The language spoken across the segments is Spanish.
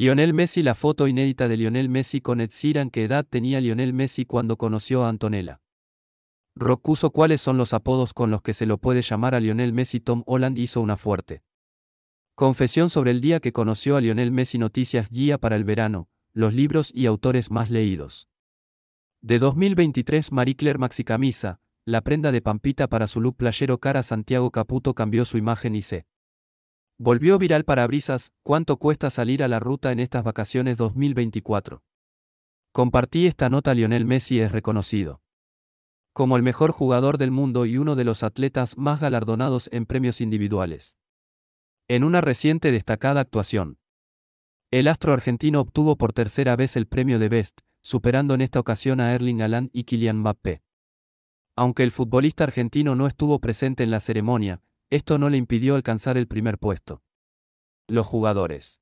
Lionel Messi La foto inédita de Lionel Messi con Ed Sheeran ¿Qué edad tenía Lionel Messi cuando conoció a Antonella? Rocuso ¿Cuáles son los apodos con los que se lo puede llamar a Lionel Messi? Tom Holland hizo una fuerte confesión sobre el día que conoció a Lionel Messi Noticias Guía para el Verano, los libros y autores más leídos. De 2023 Marie Claire Maxi Camisa, la prenda de Pampita para su look playero cara Santiago Caputo cambió su imagen y se Volvió viral para Brisas ¿cuánto cuesta salir a la ruta en estas vacaciones 2024? Compartí esta nota Lionel Messi es reconocido como el mejor jugador del mundo y uno de los atletas más galardonados en premios individuales. En una reciente destacada actuación, el astro argentino obtuvo por tercera vez el premio de Best, superando en esta ocasión a Erling Alan y Kylian Mbappé. Aunque el futbolista argentino no estuvo presente en la ceremonia, esto no le impidió alcanzar el primer puesto. Los jugadores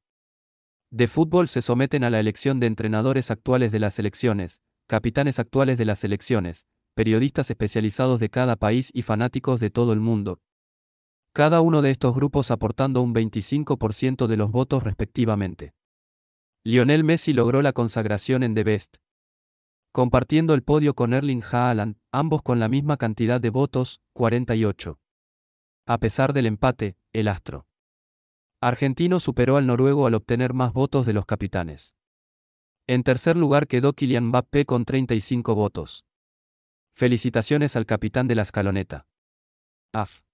de fútbol se someten a la elección de entrenadores actuales de las selecciones, capitanes actuales de las selecciones, periodistas especializados de cada país y fanáticos de todo el mundo. Cada uno de estos grupos aportando un 25% de los votos respectivamente. Lionel Messi logró la consagración en The Best. Compartiendo el podio con Erling Haaland, ambos con la misma cantidad de votos, 48. A pesar del empate, el astro argentino superó al noruego al obtener más votos de los capitanes. En tercer lugar quedó Kylian Mbappé con 35 votos. Felicitaciones al capitán de la escaloneta. AF.